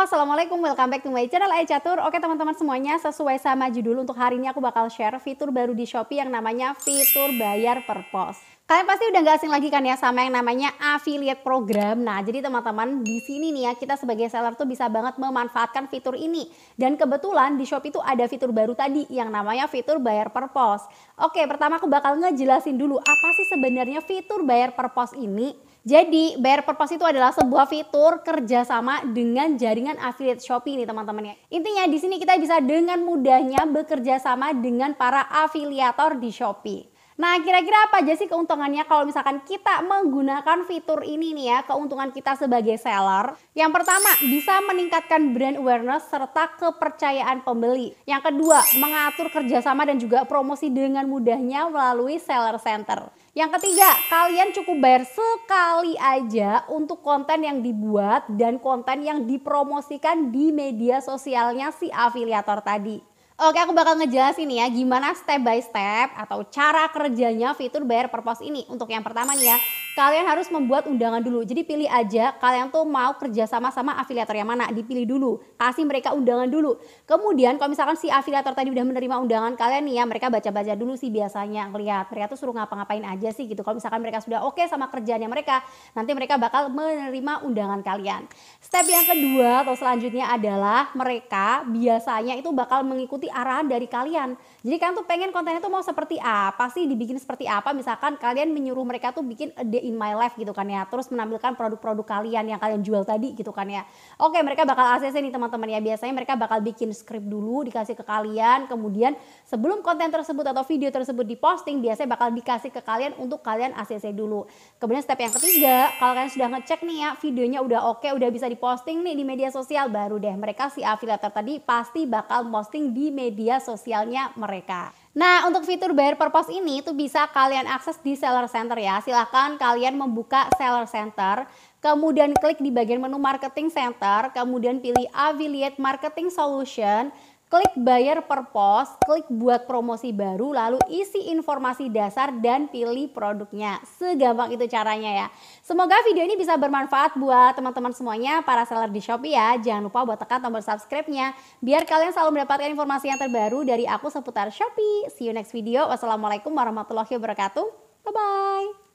Assalamualaikum, welcome back to my channel Catur. Oke teman-teman semuanya, sesuai sama judul untuk hari ini aku bakal share fitur baru di Shopee yang namanya fitur bayar per pos. Kalian pasti udah gak asing lagi kan ya sama yang namanya affiliate program. Nah, jadi teman-teman di sini nih ya kita sebagai seller tuh bisa banget memanfaatkan fitur ini. Dan kebetulan di Shopee tuh ada fitur baru tadi yang namanya fitur bayar per pos. Oke, pertama aku bakal ngejelasin dulu apa sih sebenarnya fitur bayar per pos ini jadi bayar per post itu adalah sebuah fitur kerjasama dengan jaringan affiliate Shopee ini teman-teman ya. Intinya di sini kita bisa dengan mudahnya bekerja sama dengan para afiliator di Shopee. Nah, kira-kira apa aja sih keuntungannya kalau misalkan kita menggunakan fitur ini nih ya, keuntungan kita sebagai seller? Yang pertama, bisa meningkatkan brand awareness serta kepercayaan pembeli. Yang kedua, mengatur kerjasama dan juga promosi dengan mudahnya melalui seller center. Yang ketiga, kalian cukup bayar sekali aja untuk konten yang dibuat dan konten yang dipromosikan di media sosialnya si afiliator tadi. Oke, aku bakal ngejelasin ya gimana step by step atau cara kerjanya fitur bayar per pos ini. Untuk yang pertama nih ya, kalian harus membuat undangan dulu. Jadi pilih aja kalian tuh mau kerja sama-sama afiliator yang mana, dipilih dulu. Kasih mereka undangan dulu. Kemudian kalau misalkan si afiliator tadi udah menerima undangan kalian nih ya, mereka baca-baca dulu sih biasanya ngeliat. Mereka tuh suruh ngapa-ngapain aja sih gitu. Kalau misalkan mereka sudah oke okay sama kerjaannya mereka, nanti mereka bakal menerima undangan kalian. Step yang kedua atau selanjutnya adalah mereka biasanya itu bakal mengikuti arahan dari kalian. Jadi kan tuh pengen kontennya tuh mau seperti apa sih, dibikin seperti apa. Misalkan kalian menyuruh mereka tuh bikin in my life gitu kan ya. Terus menampilkan produk-produk kalian yang kalian jual tadi gitu kan ya. Oke, mereka bakal ACC nih teman-teman ya. Biasanya mereka bakal bikin script dulu dikasih ke kalian, kemudian sebelum konten tersebut atau video tersebut diposting, biasanya bakal dikasih ke kalian untuk kalian ACC dulu. Kemudian step yang ketiga, kalau kalian sudah ngecek nih ya, videonya udah oke, udah bisa diposting nih di media sosial, baru deh mereka si afiliator tadi pasti bakal posting di media sosialnya mereka. Nah, untuk fitur bayar per pos ini itu bisa kalian akses di seller center ya. Silahkan kalian membuka seller center, kemudian klik di bagian menu marketing center, kemudian pilih affiliate marketing solution, Klik bayar per pos, klik buat promosi baru, lalu isi informasi dasar dan pilih produknya. Segampang itu caranya ya. Semoga video ini bisa bermanfaat buat teman-teman semuanya, para seller di Shopee ya. Jangan lupa buat tekan tombol subscribe-nya, biar kalian selalu mendapatkan informasi yang terbaru dari aku seputar Shopee. See you next video. Wassalamualaikum warahmatullahi wabarakatuh. Bye-bye.